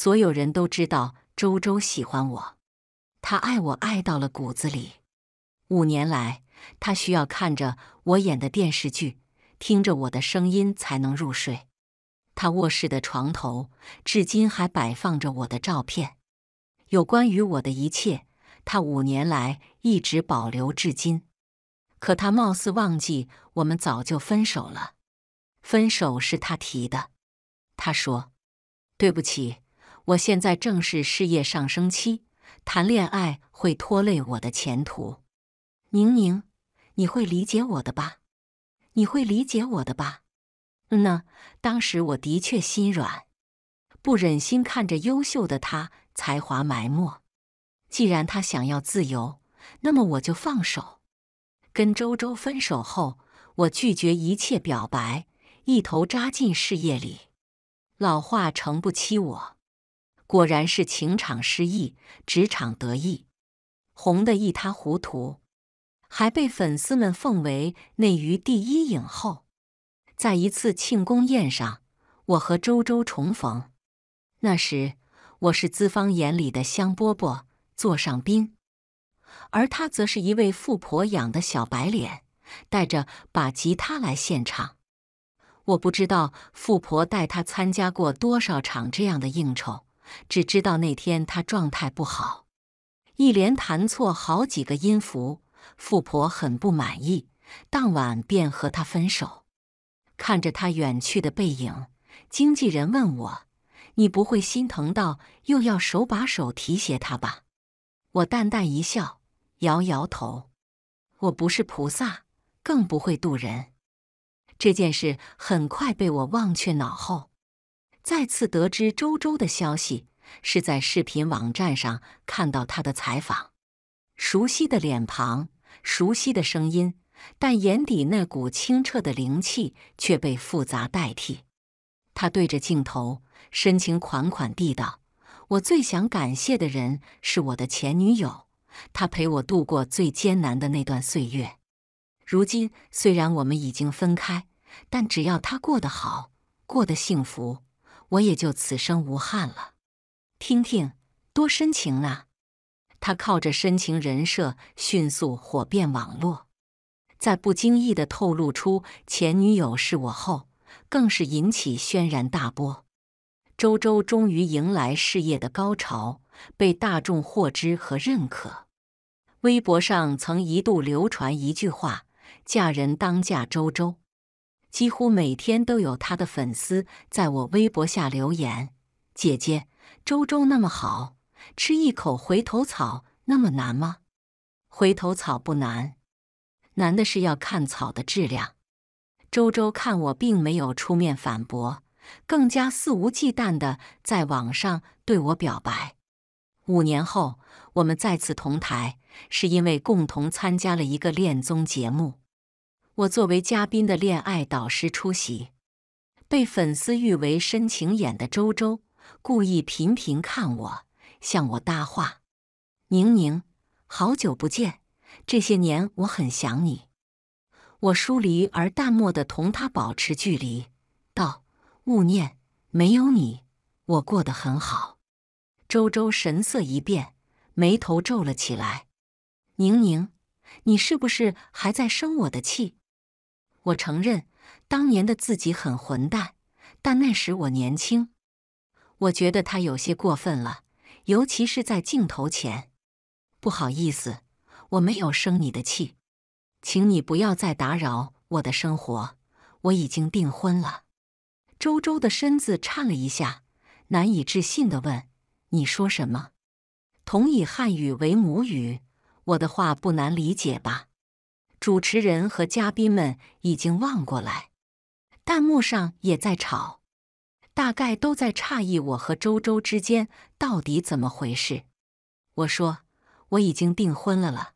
所有人都知道周周喜欢我，他爱我爱到了骨子里。五年来，他需要看着我演的电视剧，听着我的声音才能入睡。他卧室的床头至今还摆放着我的照片，有关于我的一切，他五年来一直保留至今。可他貌似忘记我们早就分手了，分手是他提的。他说：“对不起。”我现在正是事业上升期，谈恋爱会拖累我的前途。宁宁，你会理解我的吧？你会理解我的吧？嗯呢，当时我的确心软，不忍心看着优秀的他才华埋没。既然他想要自由，那么我就放手。跟周周分手后，我拒绝一切表白，一头扎进事业里。老话诚不欺我。果然是情场失意，职场得意，红得一塌糊涂，还被粉丝们奉为内娱第一影后。在一次庆功宴上，我和周周重逢。那时我是资方眼里的香饽饽，座上宾；而他则是一位富婆养的小白脸，带着把吉他来现场。我不知道富婆带他参加过多少场这样的应酬。只知道那天他状态不好，一连弹错好几个音符，富婆很不满意，当晚便和他分手。看着他远去的背影，经纪人问我：“你不会心疼到又要手把手提携他吧？”我淡淡一笑，摇摇头：“我不是菩萨，更不会渡人。”这件事很快被我忘却脑后。再次得知周周的消息，是在视频网站上看到他的采访。熟悉的脸庞，熟悉的声音，但眼底那股清澈的灵气却被复杂代替。他对着镜头深情款款地道：“我最想感谢的人是我的前女友，她陪我度过最艰难的那段岁月。如今虽然我们已经分开，但只要她过得好，过得幸福。”我也就此生无憾了，听听，多深情啊！他靠着深情人设迅速火遍网络，在不经意的透露出前女友是我后，更是引起轩然大波。周周终于迎来事业的高潮，被大众获知和认可。微博上曾一度流传一句话：“嫁人当嫁周周。”几乎每天都有他的粉丝在我微博下留言：“姐姐，周周那么好吃一口回头草那么难吗？回头草不难，难的是要看草的质量。”周周看我并没有出面反驳，更加肆无忌惮地在网上对我表白。五年后，我们再次同台，是因为共同参加了一个恋综节目。我作为嘉宾的恋爱导师出席，被粉丝誉为深情眼的周周，故意频频看我，向我搭话：“宁宁，好久不见，这些年我很想你。”我疏离而淡漠的同他保持距离，道：“勿念，没有你，我过得很好。”周周神色一变，眉头皱了起来：“宁宁，你是不是还在生我的气？”我承认，当年的自己很混蛋，但那时我年轻。我觉得他有些过分了，尤其是在镜头前。不好意思，我没有生你的气，请你不要再打扰我的生活。我已经订婚了。周周的身子颤了一下，难以置信的问：“你说什么？同以汉语为母语，我的话不难理解吧？”主持人和嘉宾们已经望过来，弹幕上也在吵，大概都在诧异我和周周之间到底怎么回事。我说我已经订婚了了，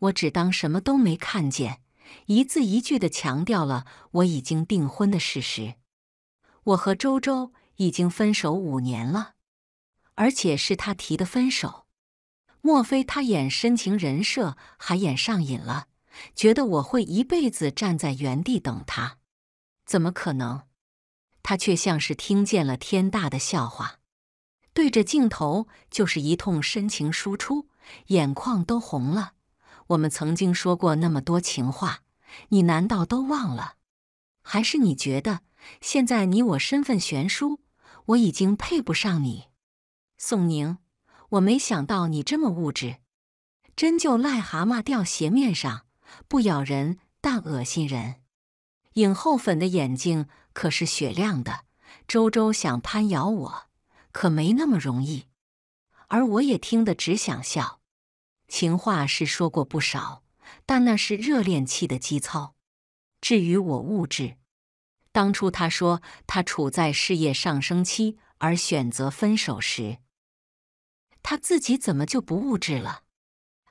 我只当什么都没看见，一字一句的强调了我已经订婚的事实。我和周周已经分手五年了，而且是他提的分手，莫非他演深情人设还演上瘾了？觉得我会一辈子站在原地等他，怎么可能？他却像是听见了天大的笑话，对着镜头就是一通深情输出，眼眶都红了。我们曾经说过那么多情话，你难道都忘了？还是你觉得现在你我身份悬殊，我已经配不上你？宋宁，我没想到你这么物质，真就癞蛤蟆掉鞋面上。不咬人，但恶心人。影后粉的眼睛可是雪亮的。周周想攀咬我，可没那么容易。而我也听得只想笑。情话是说过不少，但那是热恋期的基操。至于我物质，当初他说他处在事业上升期而选择分手时，他自己怎么就不物质了？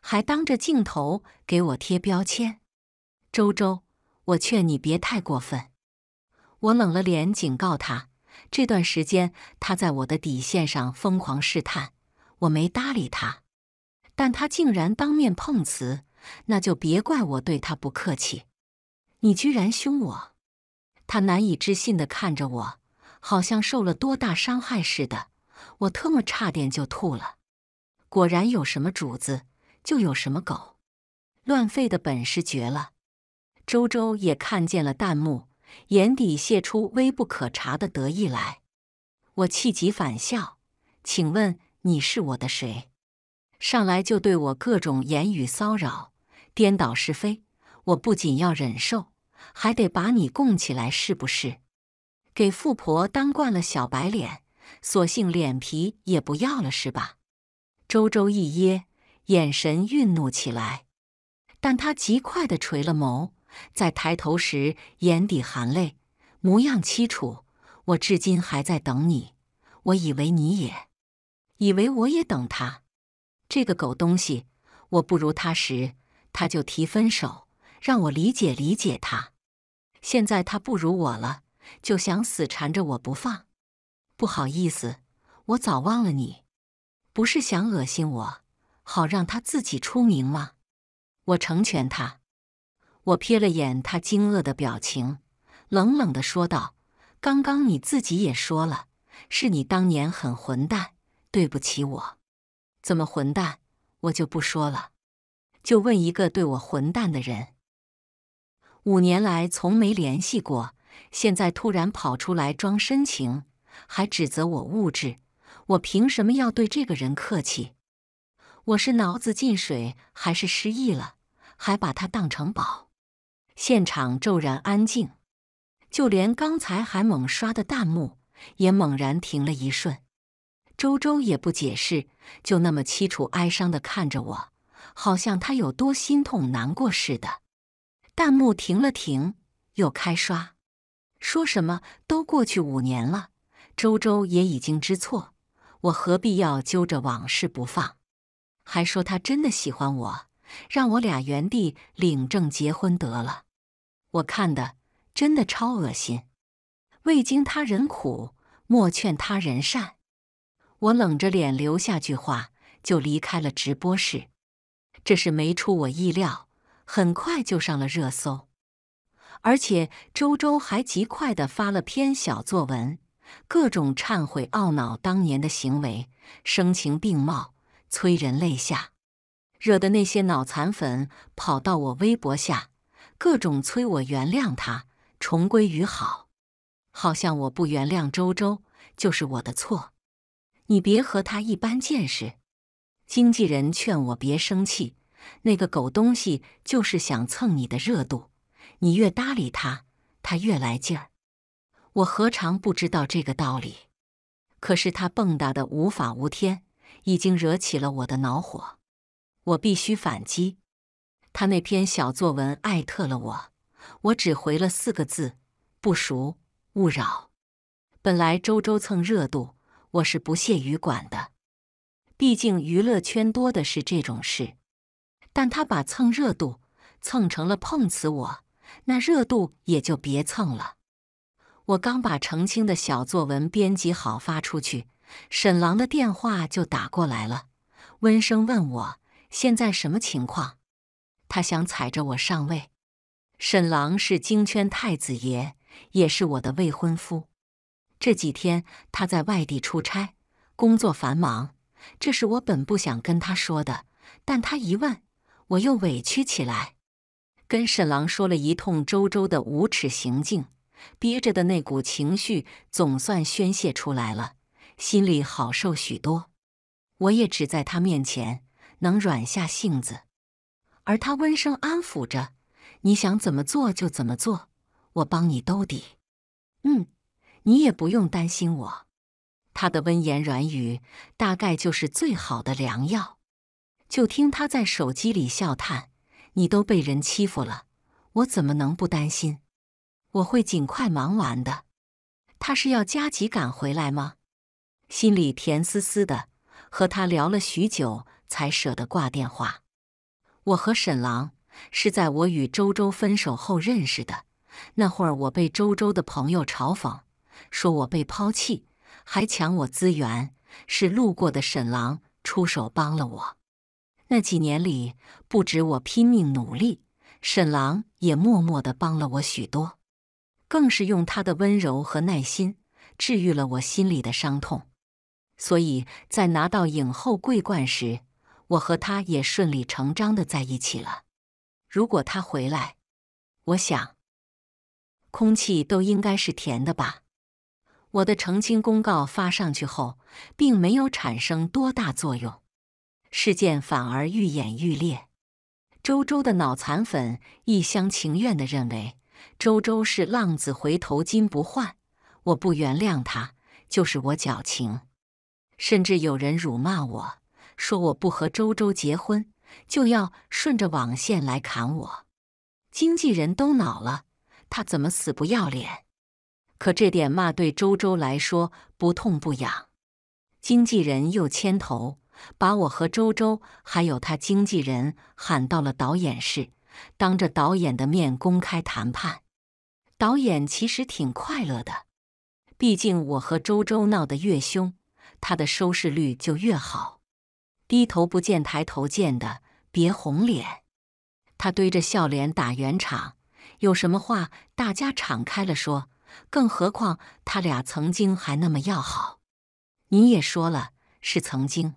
还当着镜头给我贴标签，周周，我劝你别太过分。我冷了脸警告他。这段时间他在我的底线上疯狂试探，我没搭理他，但他竟然当面碰瓷，那就别怪我对他不客气。你居然凶我！他难以置信地看着我，好像受了多大伤害似的。我特么差点就吐了。果然有什么主子。就有什么狗乱吠的本事绝了。周周也看见了弹幕，眼底泄出微不可察的得意来。我气急反笑，请问你是我的谁？上来就对我各种言语骚扰，颠倒是非。我不仅要忍受，还得把你供起来，是不是？给富婆当惯了小白脸，索性脸皮也不要了是吧？周周一噎。眼神愠怒起来，但他极快的垂了眸，在抬头时眼底含泪，模样凄楚。我至今还在等你，我以为你也，以为我也等他。这个狗东西，我不如他时，他就提分手，让我理解理解他。现在他不如我了，就想死缠着我不放。不好意思，我早忘了你，不是想恶心我。好让他自己出名吗？我成全他。我瞥了眼他惊愕的表情，冷冷地说道：“刚刚你自己也说了，是你当年很混蛋，对不起我。怎么混蛋？我就不说了。就问一个对我混蛋的人，五年来从没联系过，现在突然跑出来装深情，还指责我物质，我凭什么要对这个人客气？”我是脑子进水还是失忆了？还把它当成宝？现场骤然安静，就连刚才还猛刷的弹幕也猛然停了一瞬。周周也不解释，就那么凄楚哀伤的看着我，好像他有多心痛难过似的。弹幕停了停，又开刷，说什么都过去五年了，周周也已经知错，我何必要揪着往事不放？还说他真的喜欢我，让我俩原地领证结婚得了。我看的真的超恶心，未经他人苦，莫劝他人善。我冷着脸留下句话，就离开了直播室。这事没出我意料，很快就上了热搜，而且周周还极快地发了篇小作文，各种忏悔懊恼当年的行为，声情并茂。催人泪下，惹得那些脑残粉跑到我微博下，各种催我原谅他，重归于好，好像我不原谅周周就是我的错。你别和他一般见识。经纪人劝我别生气，那个狗东西就是想蹭你的热度，你越搭理他，他越来劲儿。我何尝不知道这个道理？可是他蹦跶的无法无天。已经惹起了我的恼火，我必须反击。他那篇小作文艾特了我，我只回了四个字：不熟勿扰。本来周周蹭热度，我是不屑于管的，毕竟娱乐圈多的是这种事。但他把蹭热度蹭成了碰瓷我，那热度也就别蹭了。我刚把澄清的小作文编辑好发出去。沈郎的电话就打过来了，温声问我现在什么情况。他想踩着我上位。沈郎是京圈太子爷，也是我的未婚夫。这几天他在外地出差，工作繁忙。这是我本不想跟他说的，但他一问，我又委屈起来，跟沈郎说了一通周周的无耻行径，憋着的那股情绪总算宣泄出来了。心里好受许多，我也只在他面前能软下性子，而他温声安抚着：“你想怎么做就怎么做，我帮你兜底。”嗯，你也不用担心我。他的温言软语大概就是最好的良药。就听他在手机里笑叹：“你都被人欺负了，我怎么能不担心？”我会尽快忙完的。他是要加急赶回来吗？心里甜丝丝的，和他聊了许久，才舍得挂电话。我和沈郎是在我与周周分手后认识的。那会儿，我被周周的朋友嘲讽，说我被抛弃，还抢我资源。是路过的沈郎出手帮了我。那几年里，不止我拼命努力，沈郎也默默的帮了我许多，更是用他的温柔和耐心治愈了我心里的伤痛。所以在拿到影后桂冠时，我和他也顺理成章的在一起了。如果他回来，我想，空气都应该是甜的吧。我的澄清公告发上去后，并没有产生多大作用，事件反而愈演愈烈。周周的脑残粉一厢情愿的认为，周周是浪子回头金不换，我不原谅他就是我矫情。甚至有人辱骂我，说我不和周周结婚就要顺着网线来砍我。经纪人都恼了，他怎么死不要脸？可这点骂对周周来说不痛不痒。经纪人又牵头把我和周周还有他经纪人喊到了导演室，当着导演的面公开谈判。导演其实挺快乐的，毕竟我和周周闹得越凶。他的收视率就越好。低头不见抬头见的，别红脸。他堆着笑脸打圆场，有什么话大家敞开了说。更何况他俩曾经还那么要好。你也说了是曾经。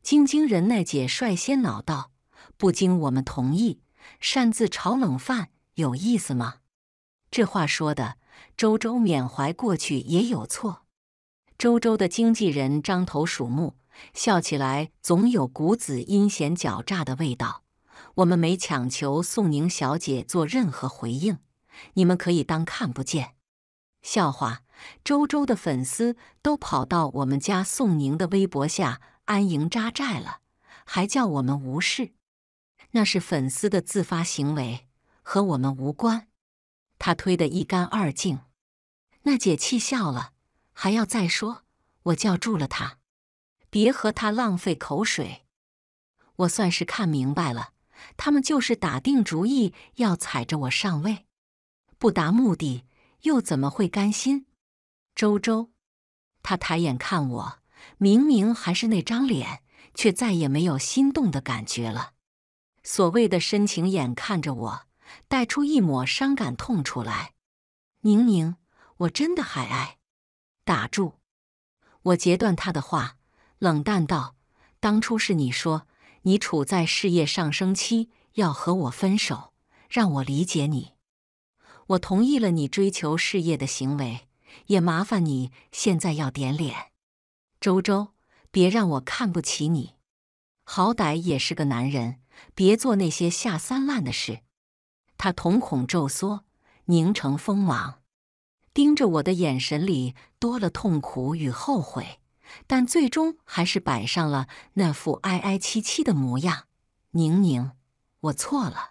晶晶、仁奈姐率先恼道：“不经我们同意，擅自炒冷饭，有意思吗？”这话说的，周周缅怀过去也有错。周周的经纪人张头鼠目，笑起来总有股子阴险狡诈的味道。我们没强求宋宁小姐做任何回应，你们可以当看不见。笑话，周周的粉丝都跑到我们家宋宁的微博下安营扎寨了，还叫我们无视？那是粉丝的自发行为，和我们无关。他推得一干二净。娜姐气笑了。还要再说，我叫住了他，别和他浪费口水。我算是看明白了，他们就是打定主意要踩着我上位，不达目的又怎么会甘心？周周，他抬眼看我，明明还是那张脸，却再也没有心动的感觉了。所谓的深情眼看着我，带出一抹伤感痛楚来。宁宁，我真的还爱。打住！我截断他的话，冷淡道：“当初是你说你处在事业上升期，要和我分手，让我理解你。我同意了你追求事业的行为，也麻烦你现在要点脸，周周，别让我看不起你。好歹也是个男人，别做那些下三滥的事。”他瞳孔骤缩，凝成锋芒。盯着我的眼神里多了痛苦与后悔，但最终还是摆上了那副哀哀戚戚的模样。宁宁，我错了，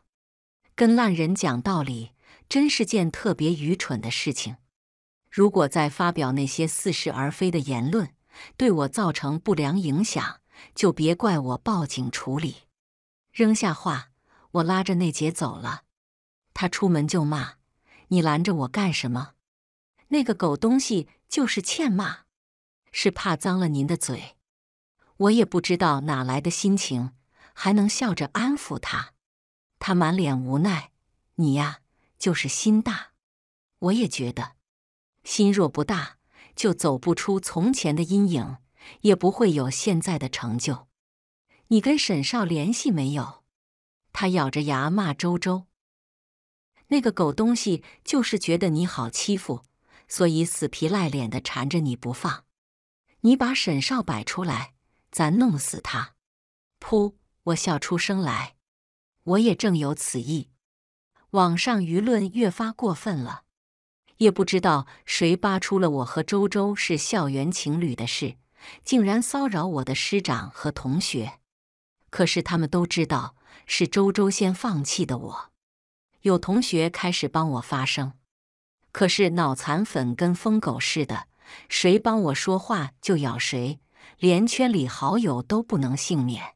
跟烂人讲道理真是件特别愚蠢的事情。如果再发表那些似是而非的言论，对我造成不良影响，就别怪我报警处理。扔下话，我拉着那姐走了。他出门就骂：“你拦着我干什么？”那个狗东西就是欠骂，是怕脏了您的嘴。我也不知道哪来的心情，还能笑着安抚他。他满脸无奈：“你呀，就是心大。我也觉得，心若不大，就走不出从前的阴影，也不会有现在的成就。”你跟沈少联系没有？他咬着牙骂周周：“那个狗东西就是觉得你好欺负。”所以死皮赖脸的缠着你不放，你把沈少摆出来，咱弄死他！噗，我笑出声来，我也正有此意。网上舆论越发过分了，也不知道谁扒出了我和周周是校园情侣的事，竟然骚扰我的师长和同学。可是他们都知道是周周先放弃的我。有同学开始帮我发声。可是脑残粉跟疯狗似的，谁帮我说话就咬谁，连圈里好友都不能幸免。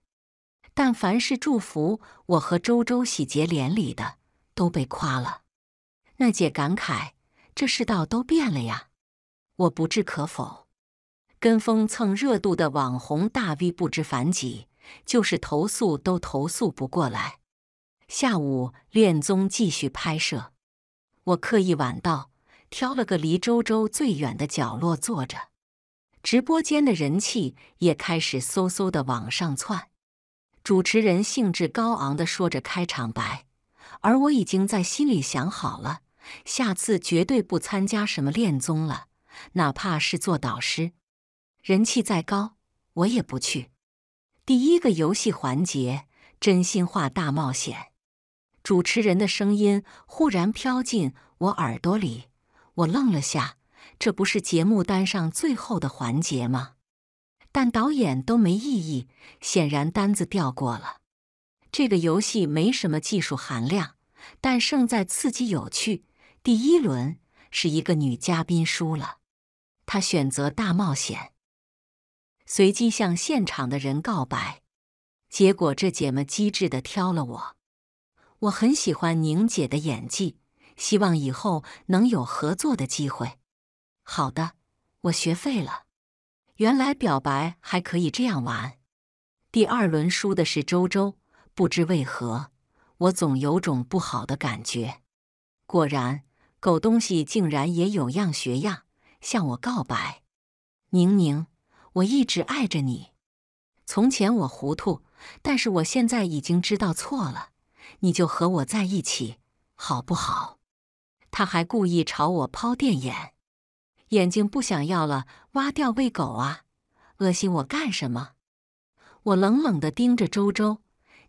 但凡是祝福我和周周喜结连理的，都被夸了。那姐感慨：“这世道都变了呀！”我不置可否。跟风蹭热度的网红大 V 不知凡几，就是投诉都投诉不过来。下午恋综继续拍摄，我刻意晚到。挑了个离周周最远的角落坐着，直播间的人气也开始嗖嗖的往上窜。主持人兴致高昂的说着开场白，而我已经在心里想好了，下次绝对不参加什么恋综了，哪怕是做导师，人气再高我也不去。第一个游戏环节《真心话大冒险》，主持人的声音忽然飘进我耳朵里。我愣了下，这不是节目单上最后的环节吗？但导演都没异议，显然单子调过了。这个游戏没什么技术含量，但胜在刺激有趣。第一轮是一个女嘉宾输了，她选择大冒险，随机向现场的人告白，结果这姐们机智的挑了我。我很喜欢宁姐的演技。希望以后能有合作的机会。好的，我学废了。原来表白还可以这样玩。第二轮输的是周周，不知为何，我总有种不好的感觉。果然，狗东西竟然也有样学样，向我告白。宁宁，我一直爱着你。从前我糊涂，但是我现在已经知道错了。你就和我在一起，好不好？他还故意朝我抛电眼，眼睛不想要了，挖掉喂狗啊！恶心我干什么？我冷冷地盯着周周，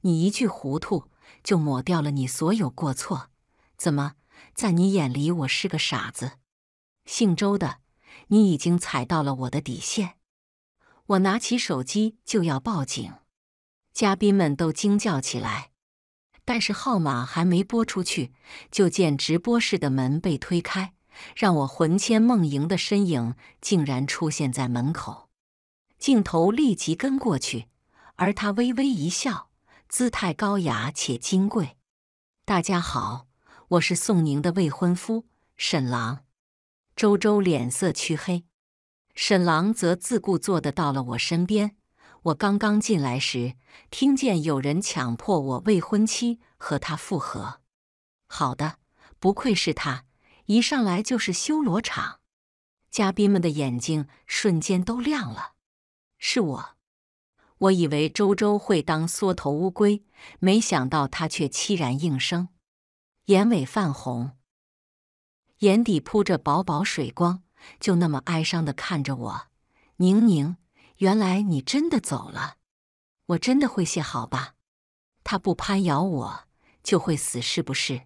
你一句糊涂就抹掉了你所有过错，怎么在你眼里我是个傻子？姓周的，你已经踩到了我的底线！我拿起手机就要报警，嘉宾们都惊叫起来。但是号码还没拨出去，就见直播室的门被推开，让我魂牵梦萦的身影竟然出现在门口。镜头立即跟过去，而他微微一笑，姿态高雅且矜贵。大家好，我是宋宁的未婚夫沈郎。周周脸色黢黑，沈郎则自顾坐的到了我身边。我刚刚进来时，听见有人强迫我未婚妻和他复合。好的，不愧是他，一上来就是修罗场。嘉宾们的眼睛瞬间都亮了。是我，我以为周周会当缩头乌龟，没想到他却凄然应声，眼尾泛红，眼底铺着薄薄水光，就那么哀伤的看着我，宁宁。原来你真的走了，我真的会谢好吧？他不攀咬我就会死是不是？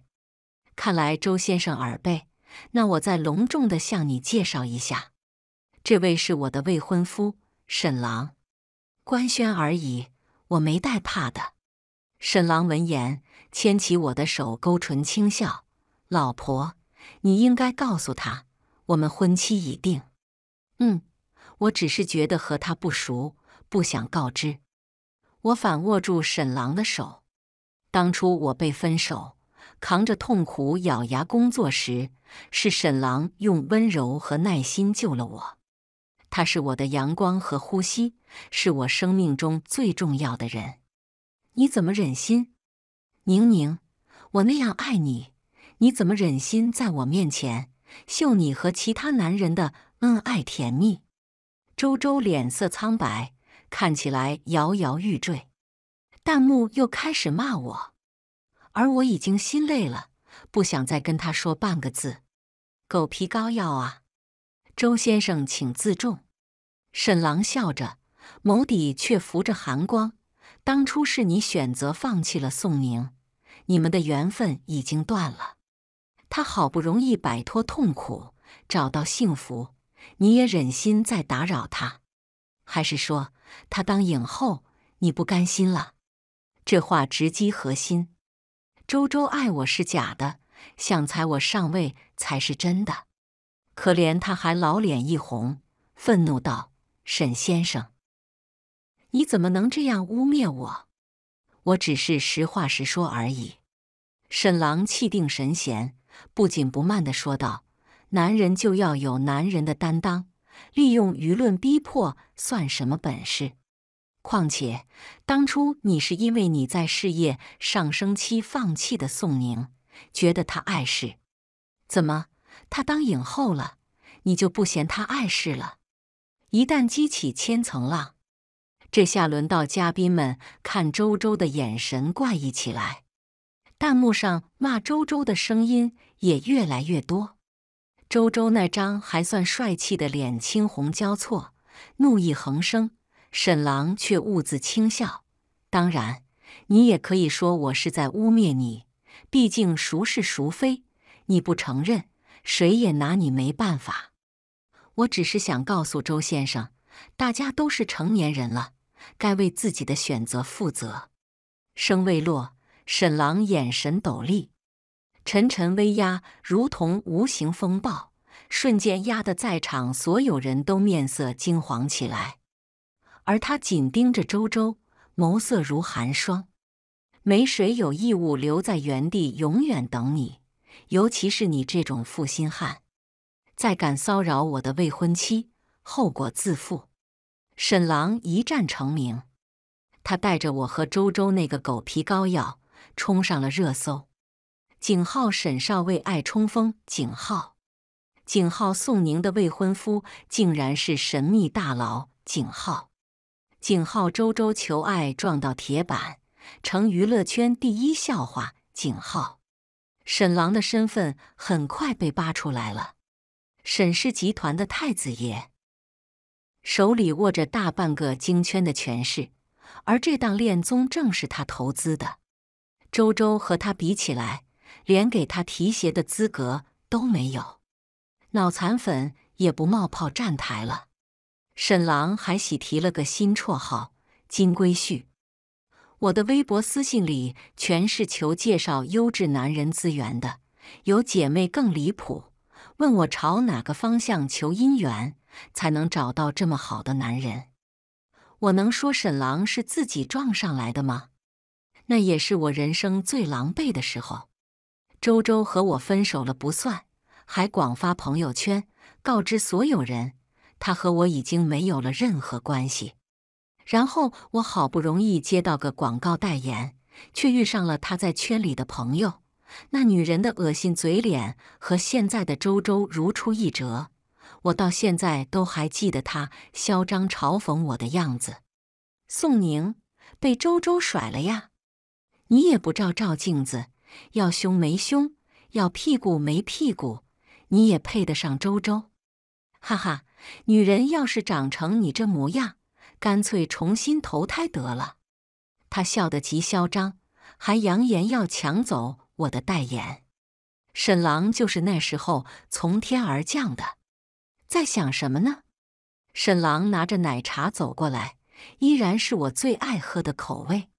看来周先生耳背，那我再隆重的向你介绍一下，这位是我的未婚夫沈郎，官宣而已，我没带怕的。沈郎闻言，牵起我的手，勾唇轻笑：“老婆，你应该告诉他，我们婚期已定。”嗯。我只是觉得和他不熟，不想告知。我反握住沈郎的手。当初我被分手，扛着痛苦咬牙工作时，是沈郎用温柔和耐心救了我。他是我的阳光和呼吸，是我生命中最重要的人。你怎么忍心，宁宁？我那样爱你，你怎么忍心在我面前秀你和其他男人的恩爱甜蜜？周周脸色苍白，看起来摇摇欲坠。弹幕又开始骂我，而我已经心累了，不想再跟他说半个字。狗皮膏药啊，周先生，请自重。沈郎笑着，眸底却浮着寒光。当初是你选择放弃了宋宁，你们的缘分已经断了。他好不容易摆脱痛苦，找到幸福。你也忍心再打扰他？还是说他当影后，你不甘心了？这话直击核心。周周爱我是假的，想踩我上位才是真的。可怜他还老脸一红，愤怒道：“沈先生，你怎么能这样污蔑我？我只是实话实说而已。”沈郎气定神闲，不紧不慢的说道。男人就要有男人的担当，利用舆论逼迫算什么本事？况且当初你是因为你在事业上升期放弃的宋宁，觉得他碍事。怎么他当影后了，你就不嫌他碍事了？一旦激起千层浪，这下轮到嘉宾们看周周的眼神怪异起来，弹幕上骂周周的声音也越来越多。周周那张还算帅气的脸青红交错，怒意横生。沈郎却兀自轻笑：“当然，你也可以说我是在污蔑你。毕竟孰是孰非，你不承认，谁也拿你没办法。我只是想告诉周先生，大家都是成年人了，该为自己的选择负责。”声未落，沈郎眼神陡厉。沉沉威压，如同无形风暴，瞬间压得在场所有人都面色惊黄起来。而他紧盯着周周，眸色如寒霜。没谁有义务留在原地永远等你，尤其是你这种负心汉。再敢骚扰我的未婚妻，后果自负。沈郎一战成名，他带着我和周周那个狗皮膏药冲上了热搜。井号沈少为爱冲锋景浩，井号宋宁的未婚夫竟然是神秘大佬井号，井号周周求爱撞到铁板，成娱乐圈第一笑话井号，沈郎的身份很快被扒出来了，沈氏集团的太子爷，手里握着大半个京圈的权势，而这档恋综正是他投资的，周周和他比起来。连给他提鞋的资格都没有，脑残粉也不冒泡站台了。沈郎还喜提了个新绰号“金龟婿”。我的微博私信里全是求介绍优质男人资源的，有姐妹更离谱，问我朝哪个方向求姻缘才能找到这么好的男人？我能说沈郎是自己撞上来的吗？那也是我人生最狼狈的时候。周周和我分手了不算，还广发朋友圈告知所有人，他和我已经没有了任何关系。然后我好不容易接到个广告代言，却遇上了他在圈里的朋友。那女人的恶心嘴脸和现在的周周如出一辙，我到现在都还记得他嚣张嘲讽我的样子。宋宁被周周甩了呀，你也不照照镜子。要胸没胸，要屁股没屁股，你也配得上周周？哈哈，女人要是长成你这模样，干脆重新投胎得了。他笑得极嚣张，还扬言要抢走我的代言。沈郎就是那时候从天而降的，在想什么呢？沈郎拿着奶茶走过来，依然是我最爱喝的口味。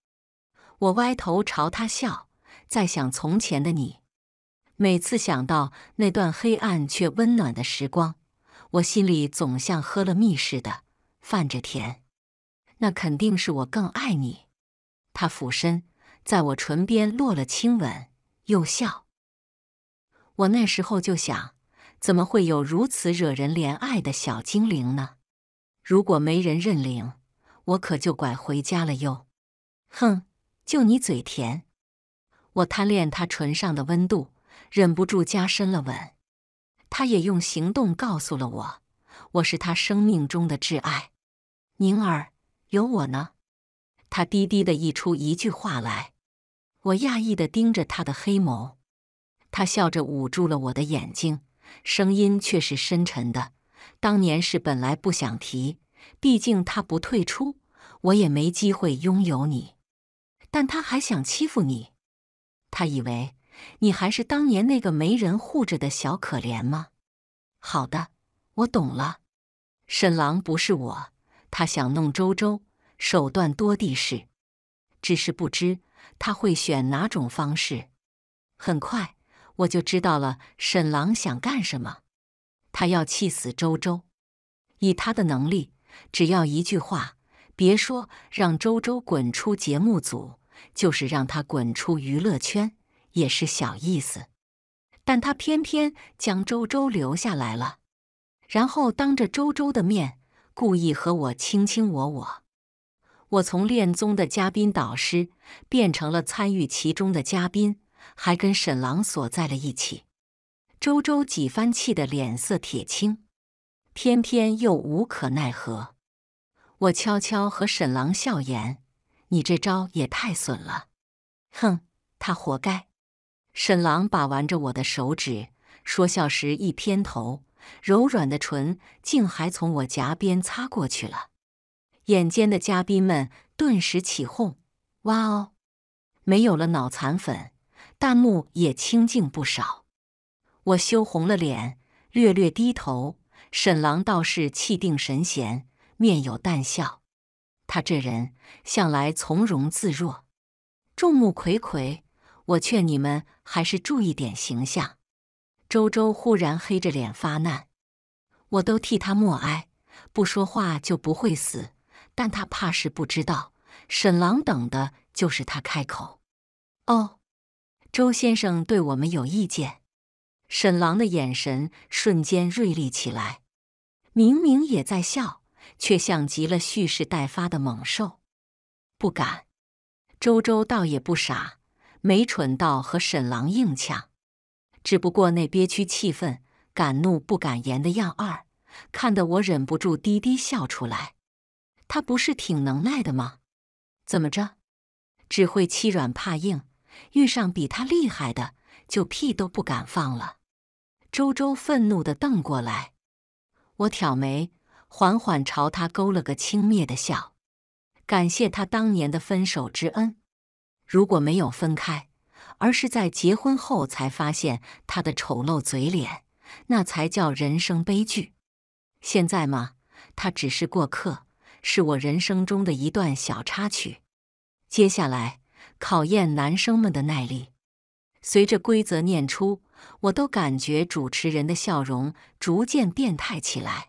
我歪头朝他笑。在想从前的你，每次想到那段黑暗却温暖的时光，我心里总像喝了蜜似的泛着甜。那肯定是我更爱你。他俯身在我唇边落了轻吻，又笑。我那时候就想，怎么会有如此惹人怜爱的小精灵呢？如果没人认领，我可就拐回家了哟。哼，就你嘴甜。我贪恋他唇上的温度，忍不住加深了吻。他也用行动告诉了我，我是他生命中的挚爱。宁儿，有我呢。他低低的溢出一句话来，我讶异的盯着他的黑眸。他笑着捂住了我的眼睛，声音却是深沉的。当年是本来不想提，毕竟他不退出，我也没机会拥有你。但他还想欺负你。他以为你还是当年那个没人护着的小可怜吗？好的，我懂了。沈郎不是我，他想弄周周，手段多的是，只是不知他会选哪种方式。很快我就知道了沈郎想干什么，他要气死周周。以他的能力，只要一句话，别说让周周滚出节目组。就是让他滚出娱乐圈也是小意思，但他偏偏将周周留下来了，然后当着周周的面故意和我卿卿我我。我从恋综的嘉宾导师变成了参与其中的嘉宾，还跟沈郎锁在了一起。周周几番气得脸色铁青，偏偏又无可奈何。我悄悄和沈郎笑言。你这招也太损了，哼，他活该。沈郎把玩着我的手指，说笑时一偏头，柔软的唇竟还从我颊边擦过去了。眼尖的嘉宾们顿时起哄：“哇哦！”没有了脑残粉，弹幕也清静不少。我羞红了脸，略略低头。沈郎倒是气定神闲，面有淡笑。他这人向来从容自若，众目睽睽，我劝你们还是注意点形象。周周忽然黑着脸发难，我都替他默哀，不说话就不会死，但他怕是不知道，沈郎等的就是他开口。哦，周先生对我们有意见？沈郎的眼神瞬间锐利起来，明明也在笑。却像极了蓄势待发的猛兽，不敢。周周倒也不傻，没蠢到和沈郎硬抢，只不过那憋屈、气愤、敢怒不敢言的样儿，看得我忍不住滴滴笑出来。他不是挺能耐的吗？怎么着，只会欺软怕硬，遇上比他厉害的就屁都不敢放了？周周愤怒地瞪过来，我挑眉。缓缓朝他勾了个轻蔑的笑，感谢他当年的分手之恩。如果没有分开，而是在结婚后才发现他的丑陋嘴脸，那才叫人生悲剧。现在嘛，他只是过客，是我人生中的一段小插曲。接下来考验男生们的耐力。随着规则念出，我都感觉主持人的笑容逐渐变态起来。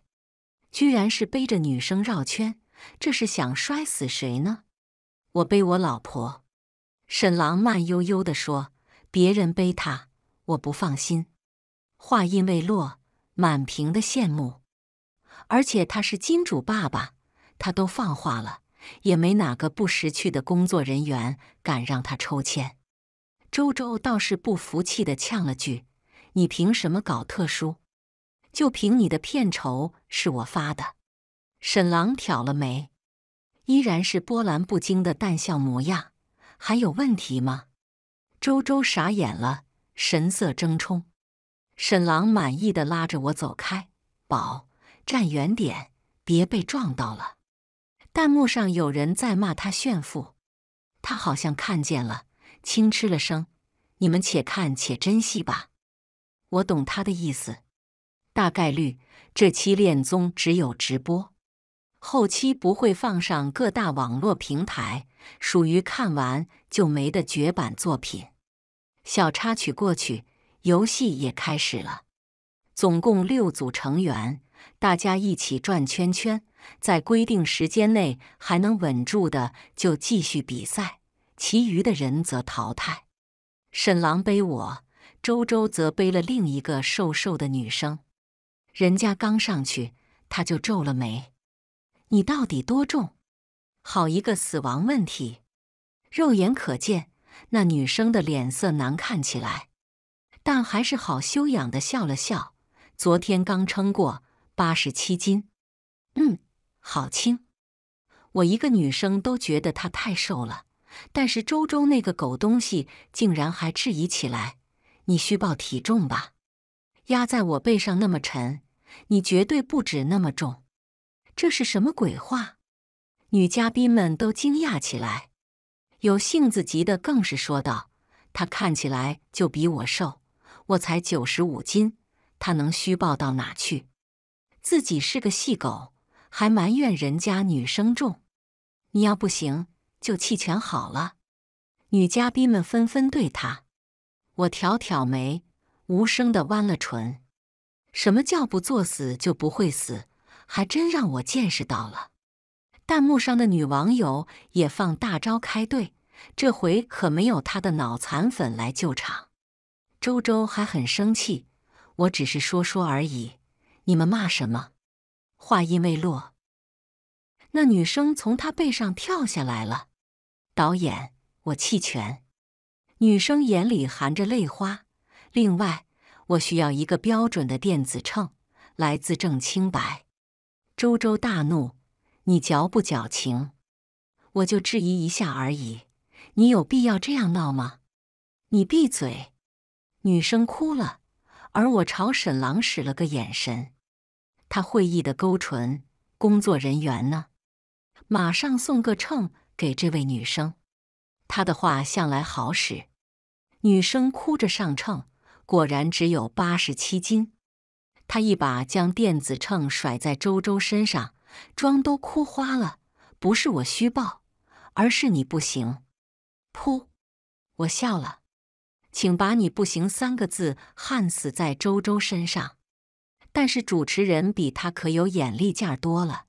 居然是背着女生绕圈，这是想摔死谁呢？我背我老婆，沈浪慢悠悠地说：“别人背她，我不放心。”话音未落，满屏的羡慕。而且他是金主爸爸，他都放话了，也没哪个不识趣的工作人员敢让他抽签。周周倒是不服气的，呛了句：“你凭什么搞特殊？”就凭你的片酬是我发的，沈郎挑了眉，依然是波澜不惊的淡笑模样。还有问题吗？周周傻眼了，神色怔忡。沈郎满意的拉着我走开，宝，站远点，别被撞到了。弹幕上有人在骂他炫富，他好像看见了，轻嗤了声：“你们且看且珍惜吧。”我懂他的意思。大概率这期恋综只有直播，后期不会放上各大网络平台，属于看完就没的绝版作品。小插曲过去，游戏也开始了。总共六组成员，大家一起转圈圈，在规定时间内还能稳住的就继续比赛，其余的人则淘汰。沈狼背我，周周则背了另一个瘦瘦的女生。人家刚上去，他就皱了眉。你到底多重？好一个死亡问题！肉眼可见，那女生的脸色难看起来，但还是好修养的笑了笑。昨天刚称过，八十七斤。嗯，好轻。我一个女生都觉得她太瘦了，但是周周那个狗东西竟然还质疑起来：“你虚报体重吧？压在我背上那么沉。”你绝对不止那么重，这是什么鬼话？女嘉宾们都惊讶起来，有性子急的更是说道：“他看起来就比我瘦，我才九十五斤，他能虚报到哪去？自己是个细狗，还埋怨人家女生重。你要不行就弃权好了。”女嘉宾们纷纷对他，我挑挑眉，无声的弯了唇。什么叫不作死就不会死？还真让我见识到了。弹幕上的女网友也放大招开怼，这回可没有她的脑残粉来救场。周周还很生气，我只是说说而已，你们骂什么？话音未落，那女生从他背上跳下来了。导演，我弃权。女生眼里含着泪花，另外。我需要一个标准的电子秤，来自证清白。周周大怒：“你矫不矫情？我就质疑一下而已，你有必要这样闹吗？”你闭嘴！女生哭了，而我朝沈郎使了个眼神。他会意的勾唇。工作人员呢？马上送个秤给这位女生。他的话向来好使。女生哭着上秤。果然只有八十七斤，他一把将电子秤甩在周周身上，妆都哭花了。不是我虚报，而是你不行。噗，我笑了，请把你“不行”三个字焊死在周周身上。但是主持人比他可有眼力见儿多了，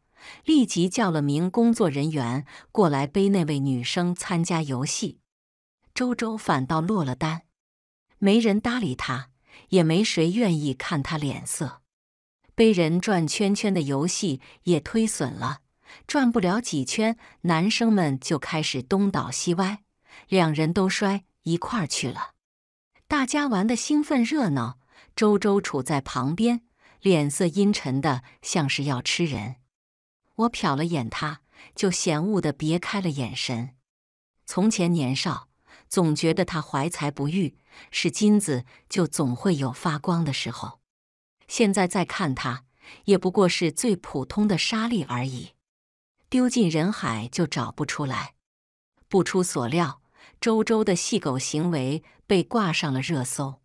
立即叫了名工作人员过来背那位女生参加游戏。周周反倒落了单。没人搭理他，也没谁愿意看他脸色。背人转圈圈的游戏也推损了，转不了几圈，男生们就开始东倒西歪，两人都摔一块儿去了。大家玩的兴奋热闹，周周杵在旁边，脸色阴沉的像是要吃人。我瞟了眼他，就嫌恶的别开了眼神。从前年少。总觉得他怀才不遇，是金子就总会有发光的时候。现在再看他，也不过是最普通的沙粒而已，丢进人海就找不出来。不出所料，周周的“细狗”行为被挂上了热搜，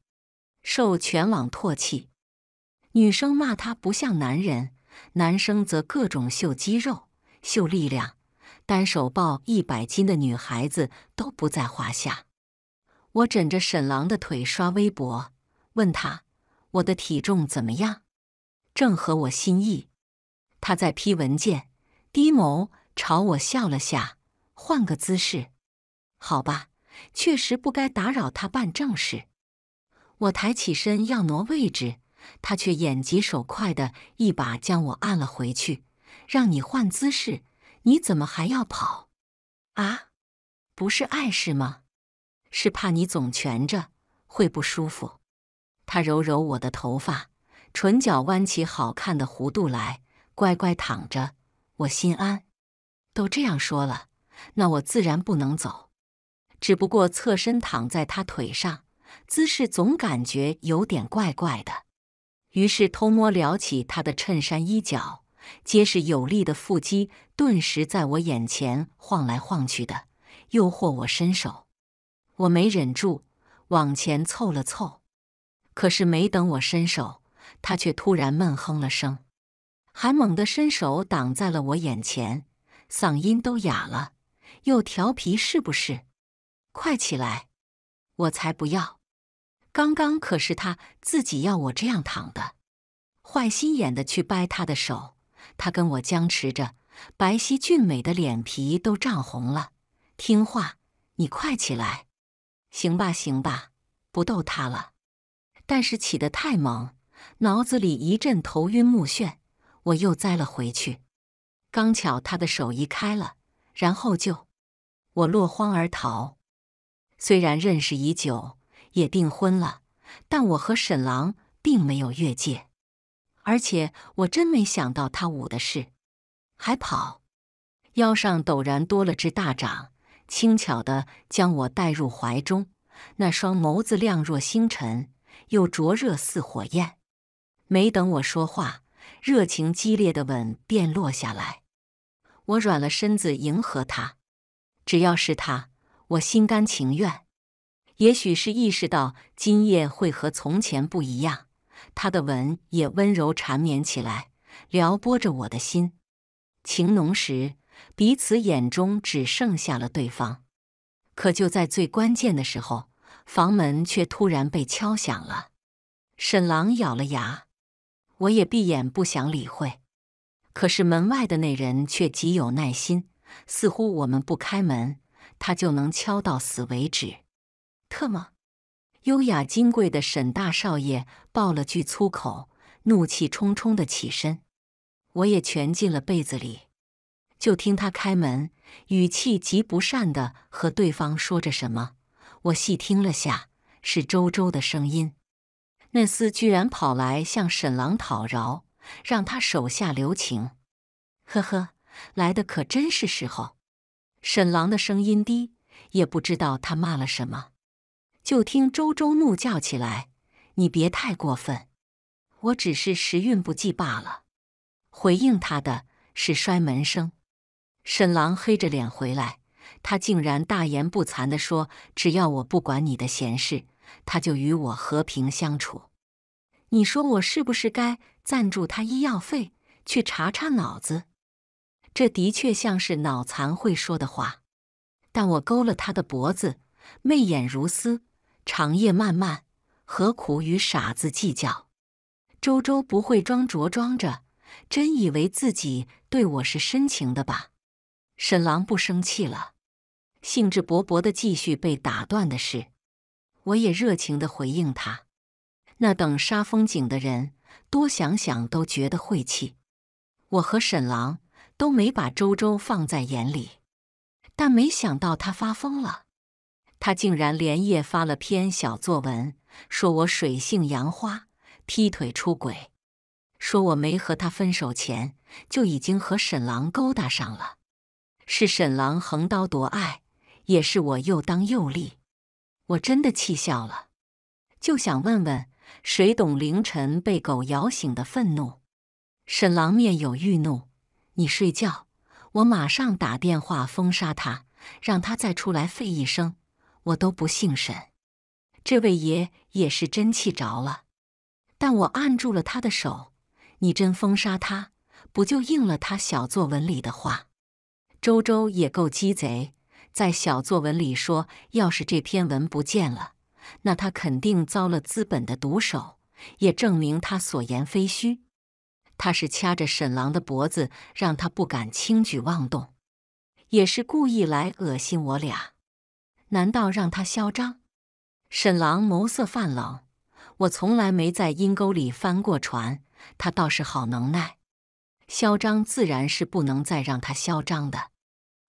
受全网唾弃。女生骂他不像男人，男生则各种秀肌肉、秀力量。单手抱一百斤的女孩子都不在话下，我枕着沈郎的腿刷微博，问他我的体重怎么样，正合我心意。他在批文件，低眸朝我笑了下，换个姿势。好吧，确实不该打扰他办正事。我抬起身要挪位置，他却眼疾手快的一把将我按了回去，让你换姿势。你怎么还要跑？啊，不是碍事吗？是怕你总蜷着会不舒服。他揉揉我的头发，唇角弯起好看的弧度来，乖乖躺着，我心安。都这样说了，那我自然不能走。只不过侧身躺在他腿上，姿势总感觉有点怪怪的，于是偷摸撩起他的衬衫衣角。结实有力的腹肌顿时在我眼前晃来晃去的，诱惑我伸手。我没忍住，往前凑了凑。可是没等我伸手，他却突然闷哼了声，还猛地伸手挡在了我眼前，嗓音都哑了，又调皮是不是？快起来！我才不要！刚刚可是他自己要我这样躺的，坏心眼的去掰他的手。他跟我僵持着，白皙俊美的脸皮都涨红了。听话，你快起来！行吧，行吧，不逗他了。但是起得太猛，脑子里一阵头晕目眩，我又栽了回去。刚巧他的手移开了，然后就我落荒而逃。虽然认识已久，也订婚了，但我和沈郎并没有越界。而且我真没想到他舞的是，还跑，腰上陡然多了只大掌，轻巧的将我带入怀中。那双眸子亮若星辰，又灼热似火焰。没等我说话，热情激烈的吻便落下来。我软了身子迎合他，只要是他，我心甘情愿。也许是意识到今夜会和从前不一样。他的吻也温柔缠绵起来，撩拨着我的心。情浓时，彼此眼中只剩下了对方。可就在最关键的时候，房门却突然被敲响了。沈郎咬了牙，我也闭眼不想理会。可是门外的那人却极有耐心，似乎我们不开门，他就能敲到死为止。特么！优雅金贵的沈大少爷爆了句粗口，怒气冲冲的起身。我也蜷进了被子里，就听他开门，语气极不善的和对方说着什么。我细听了下，是周周的声音。那厮居然跑来向沈郎讨饶，让他手下留情。呵呵，来的可真是时候。沈郎的声音低，也不知道他骂了什么。就听周周怒叫起来：“你别太过分，我只是时运不济罢了。”回应他的是摔门声。沈郎黑着脸回来，他竟然大言不惭的说：“只要我不管你的闲事，他就与我和平相处。”你说我是不是该赞助他医药费，去查查脑子？这的确像是脑残会说的话。但我勾了他的脖子，媚眼如丝。长夜漫漫，何苦与傻子计较？周周不会装着装着，真以为自己对我是深情的吧？沈郎不生气了，兴致勃勃地继续被打断的事。我也热情地回应他。那等杀风景的人，多想想都觉得晦气。我和沈郎都没把周周放在眼里，但没想到他发疯了。他竟然连夜发了篇小作文，说我水性杨花、劈腿出轨，说我没和他分手前就已经和沈郎勾搭上了，是沈郎横刀夺爱，也是我又当又立。我真的气笑了，就想问问谁懂凌晨被狗咬醒的愤怒。沈郎面有愠怒：“你睡觉，我马上打电话封杀他，让他再出来吠一声。”我都不姓沈，这位爷也是真气着了。但我按住了他的手，你真封杀他，不就应了他小作文里的话？周周也够鸡贼，在小作文里说，要是这篇文不见了，那他肯定遭了资本的毒手，也证明他所言非虚。他是掐着沈郎的脖子，让他不敢轻举妄动，也是故意来恶心我俩。难道让他嚣张？沈郎眸色泛冷。我从来没在阴沟里翻过船，他倒是好能耐。嚣张自然是不能再让他嚣张的。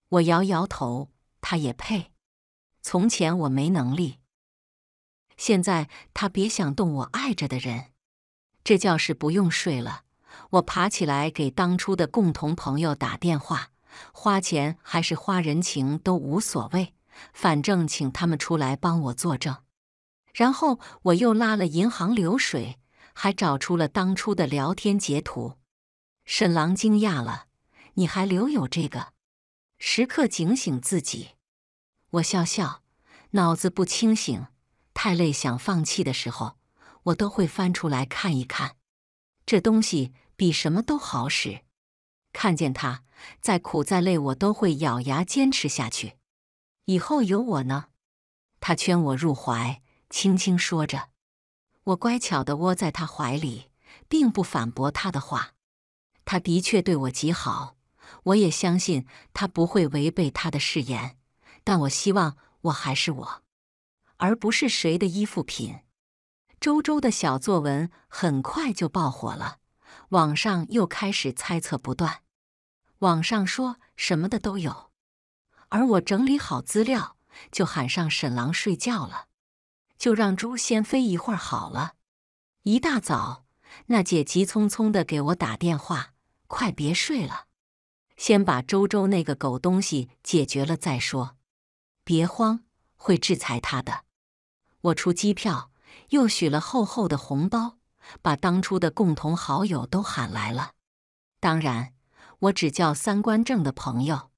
我摇摇头，他也配。从前我没能力，现在他别想动我爱着的人。这觉是不用睡了，我爬起来给当初的共同朋友打电话，花钱还是花人情都无所谓。反正请他们出来帮我作证，然后我又拉了银行流水，还找出了当初的聊天截图。沈郎惊讶了：“你还留有这个？时刻警醒自己。”我笑笑：“脑子不清醒，太累想放弃的时候，我都会翻出来看一看。这东西比什么都好使。看见它，再苦再累，我都会咬牙坚持下去。”以后有我呢，他圈我入怀，轻轻说着。我乖巧的窝在他怀里，并不反驳他的话。他的确对我极好，我也相信他不会违背他的誓言。但我希望我还是我，而不是谁的依附品。周周的小作文很快就爆火了，网上又开始猜测不断，网上说什么的都有。而我整理好资料，就喊上沈郎睡觉了，就让猪先飞一会儿好了。一大早，那姐急匆匆的给我打电话：“快别睡了，先把周周那个狗东西解决了再说。别慌，会制裁他的。我出机票，又许了厚厚的红包，把当初的共同好友都喊来了。当然，我只叫三观正的朋友。”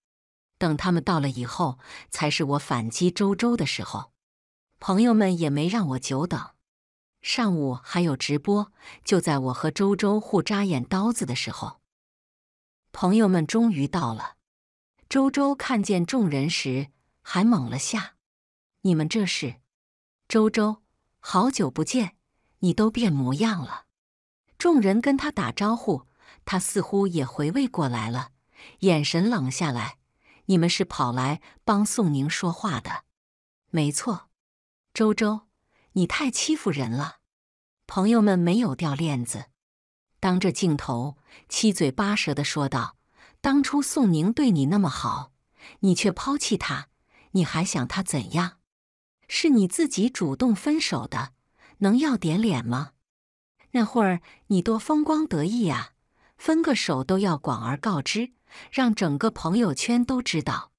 等他们到了以后，才是我反击周周的时候。朋友们也没让我久等，上午还有直播。就在我和周周互扎眼刀子的时候，朋友们终于到了。周周看见众人时还懵了下：“你们这是？”周周，好久不见，你都变模样了。众人跟他打招呼，他似乎也回味过来了，眼神冷下来。你们是跑来帮宋宁说话的，没错，周周，你太欺负人了。朋友们没有掉链子，当着镜头七嘴八舌的说道：“当初宋宁对你那么好，你却抛弃他，你还想他怎样？是你自己主动分手的，能要点脸吗？那会儿你多风光得意啊，分个手都要广而告之。”让整个朋友圈都知道，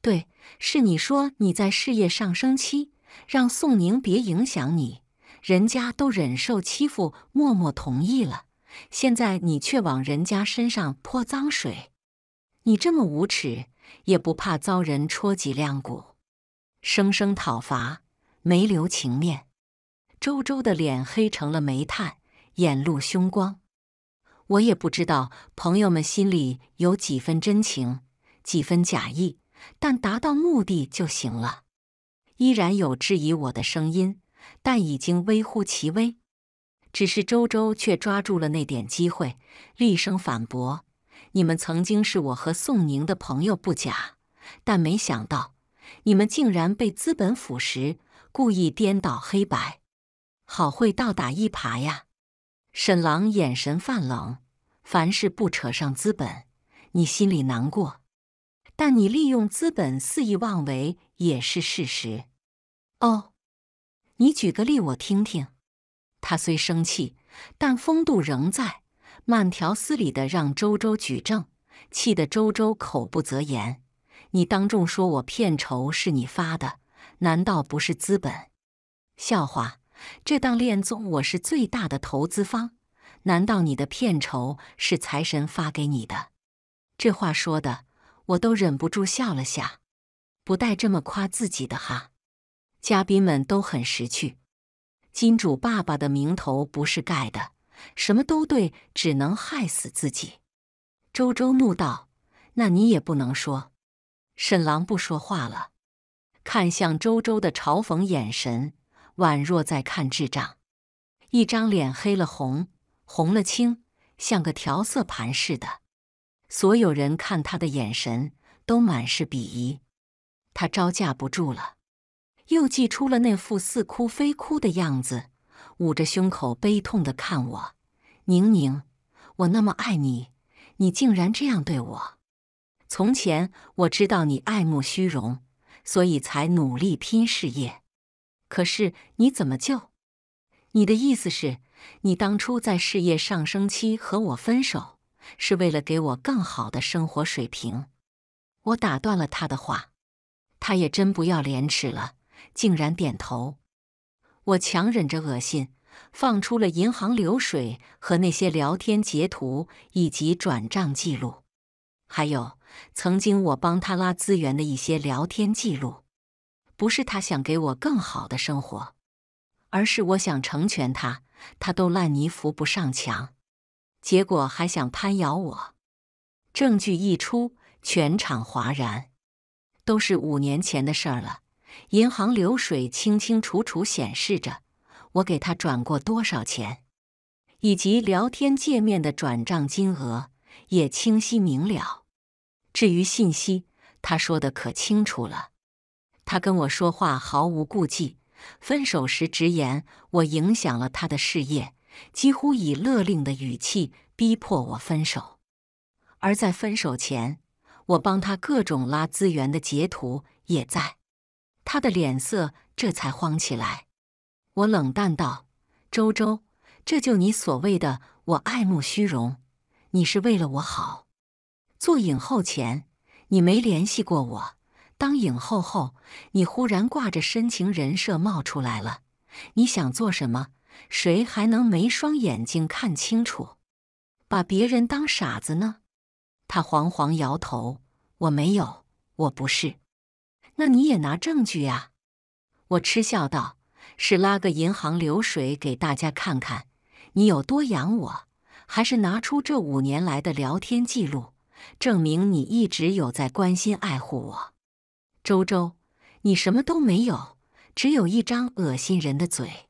对，是你说你在事业上升期，让宋宁别影响你，人家都忍受欺负，默默同意了，现在你却往人家身上泼脏水，你这么无耻，也不怕遭人戳脊梁骨，声声讨伐，没留情面。周周的脸黑成了煤炭，眼露凶光。我也不知道，朋友们心里有几分真情，几分假意，但达到目的就行了。依然有质疑我的声音，但已经微乎其微。只是周周却抓住了那点机会，厉声反驳：“你们曾经是我和宋宁的朋友不假，但没想到你们竟然被资本腐蚀，故意颠倒黑白，好会倒打一耙呀！”沈郎眼神泛冷，凡事不扯上资本，你心里难过；但你利用资本肆意妄为也是事实。哦，你举个例我听听。他虽生气，但风度仍在，慢条斯理的让周周举证。气得周周口不择言：“你当众说我片酬是你发的，难道不是资本？笑话！”这档恋综我是最大的投资方，难道你的片酬是财神发给你的？这话说的，我都忍不住笑了下。不带这么夸自己的哈。嘉宾们都很识趣，金主爸爸的名头不是盖的，什么都对，只能害死自己。周周怒道：“那你也不能说。”沈郎不说话了，看向周周的嘲讽眼神。宛若在看智障，一张脸黑了红，红了青，像个调色盘似的。所有人看他的眼神都满是鄙夷。他招架不住了，又祭出了那副似哭非哭的样子，捂着胸口悲痛的看我。宁宁，我那么爱你，你竟然这样对我！从前我知道你爱慕虚荣，所以才努力拼事业。可是你怎么救？你的意思是，你当初在事业上升期和我分手，是为了给我更好的生活水平？我打断了他的话。他也真不要廉耻了，竟然点头。我强忍着恶心，放出了银行流水和那些聊天截图以及转账记录，还有曾经我帮他拉资源的一些聊天记录。不是他想给我更好的生活，而是我想成全他，他都烂泥扶不上墙，结果还想攀咬我。证据一出，全场哗然。都是五年前的事儿了，银行流水清清楚楚显示着我给他转过多少钱，以及聊天界面的转账金额也清晰明了。至于信息，他说的可清楚了。他跟我说话毫无顾忌，分手时直言我影响了他的事业，几乎以勒令的语气逼迫我分手。而在分手前，我帮他各种拉资源的截图也在，他的脸色这才慌起来。我冷淡道：“周周，这就你所谓的我爱慕虚荣？你是为了我好？做影后前，你没联系过我。”当影后后，你忽然挂着深情人设冒出来了，你想做什么？谁还能没双眼睛看清楚，把别人当傻子呢？他惶惶摇头：“我没有，我不是。”那你也拿证据啊！我嗤笑道：“是拉个银行流水给大家看看，你有多养我，还是拿出这五年来的聊天记录，证明你一直有在关心爱护我？”周周，你什么都没有，只有一张恶心人的嘴，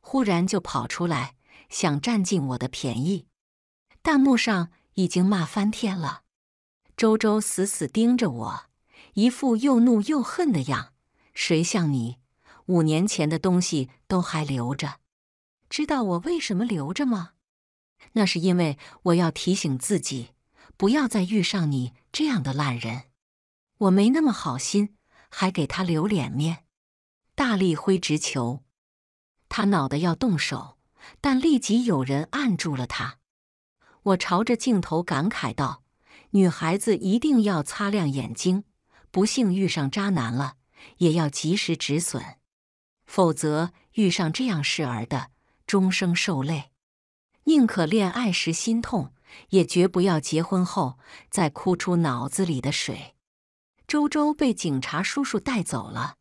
忽然就跑出来想占尽我的便宜。弹幕上已经骂翻天了。周周死死盯着我，一副又怒又恨的样。谁像你？五年前的东西都还留着，知道我为什么留着吗？那是因为我要提醒自己，不要再遇上你这样的烂人。我没那么好心，还给他留脸面。大力挥直球，他恼得要动手，但立即有人按住了他。我朝着镜头感慨道：“女孩子一定要擦亮眼睛，不幸遇上渣男了，也要及时止损，否则遇上这样事儿的，终生受累。宁可恋爱时心痛，也绝不要结婚后再哭出脑子里的水。”周周被警察叔叔带走了。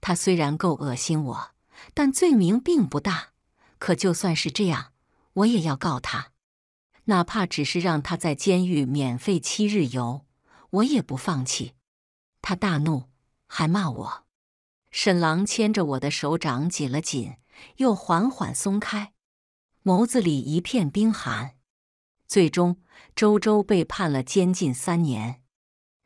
他虽然够恶心我，但罪名并不大。可就算是这样，我也要告他。哪怕只是让他在监狱免费七日游，我也不放弃。他大怒，还骂我。沈郎牵着我的手掌紧了紧，又缓缓松开，眸子里一片冰寒。最终，周周被判了监禁三年。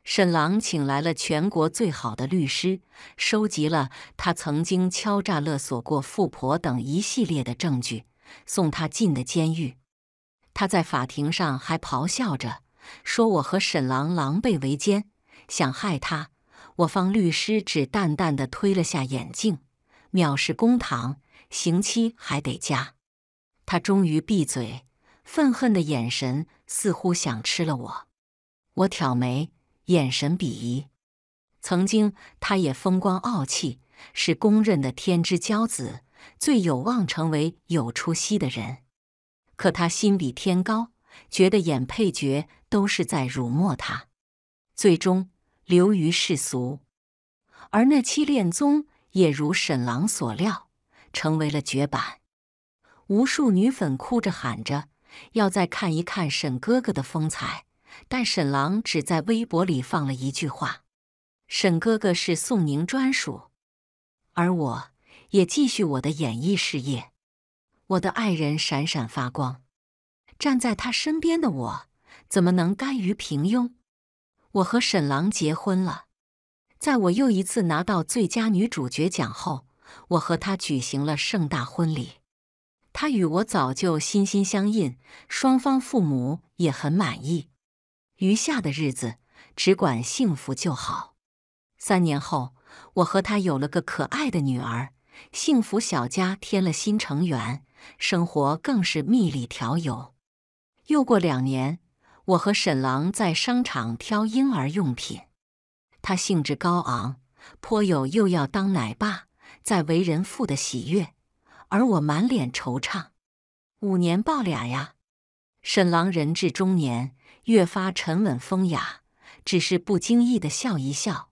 沈郎请来了全国最好的律师，收集了他曾经敲诈勒索过富婆等一系列的证据，送他进的监狱。他在法庭上还咆哮着说：“我和沈郎狼狈为奸，想害他。”我方律师只淡淡的推了下眼镜，藐视公堂，刑期还得加。他终于闭嘴，愤恨的眼神似乎想吃了我。我挑眉。眼神鄙夷。曾经，他也风光傲气，是公认的天之骄子，最有望成为有出息的人。可他心比天高，觉得演配角都是在辱没他，最终流于世俗。而那期《恋综》也如沈郎所料，成为了绝版。无数女粉哭着喊着，要再看一看沈哥哥的风采。但沈郎只在微博里放了一句话：“沈哥哥是宋宁专属，而我也继续我的演艺事业。我的爱人闪闪发光，站在他身边的我怎么能甘于平庸？我和沈郎结婚了，在我又一次拿到最佳女主角奖后，我和他举行了盛大婚礼。他与我早就心心相印，双方父母也很满意。”余下的日子，只管幸福就好。三年后，我和他有了个可爱的女儿，幸福小家添了新成员，生活更是蜜里调油。又过两年，我和沈郎在商场挑婴儿用品，他兴致高昂，颇有又要当奶爸、再为人父的喜悦，而我满脸惆怅。五年抱俩呀！沈郎人至中年。越发沉稳风雅，只是不经意的笑一笑，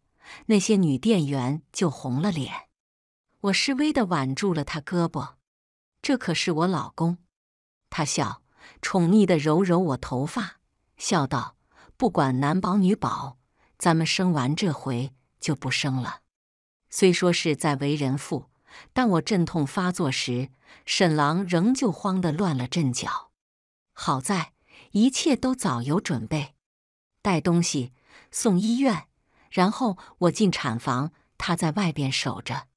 那些女店员就红了脸。我示威的挽住了他胳膊，这可是我老公。他笑，宠溺的揉揉我头发，笑道：“不管男宝女宝，咱们生完这回就不生了。”虽说是在为人父，但我阵痛发作时，沈郎仍旧慌得乱了阵脚。好在。一切都早有准备，带东西送医院，然后我进产房，他在外边守着。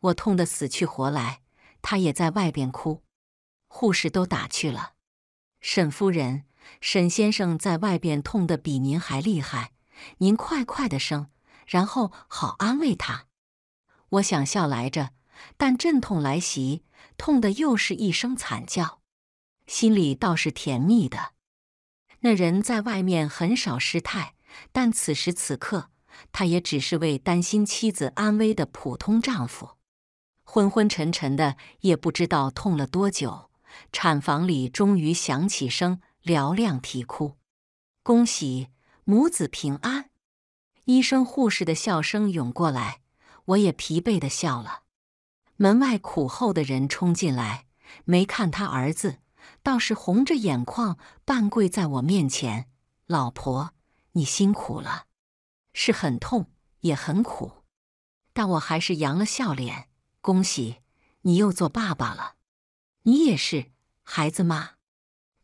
我痛得死去活来，他也在外边哭。护士都打去了。沈夫人、沈先生在外边痛得比您还厉害，您快快的生，然后好安慰他。我想笑来着，但阵痛来袭，痛得又是一声惨叫，心里倒是甜蜜的。那人在外面很少失态，但此时此刻，他也只是为担心妻子安危的普通丈夫。昏昏沉沉的，也不知道痛了多久。产房里终于响起声嘹亮啼哭，恭喜母子平安！医生、护士的笑声涌过来，我也疲惫的笑了。门外苦候的人冲进来，没看他儿子。倒是红着眼眶，半跪在我面前：“老婆，你辛苦了，是很痛也很苦，但我还是扬了笑脸，恭喜你又做爸爸了。你也是孩子妈。”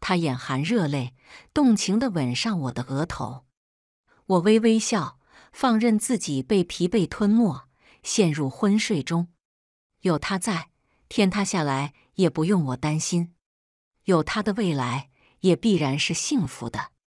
他眼含热泪，动情的吻上我的额头。我微微笑，放任自己被疲惫吞没，陷入昏睡中。有他在，天塌下来也不用我担心。有他的未来，也必然是幸福的。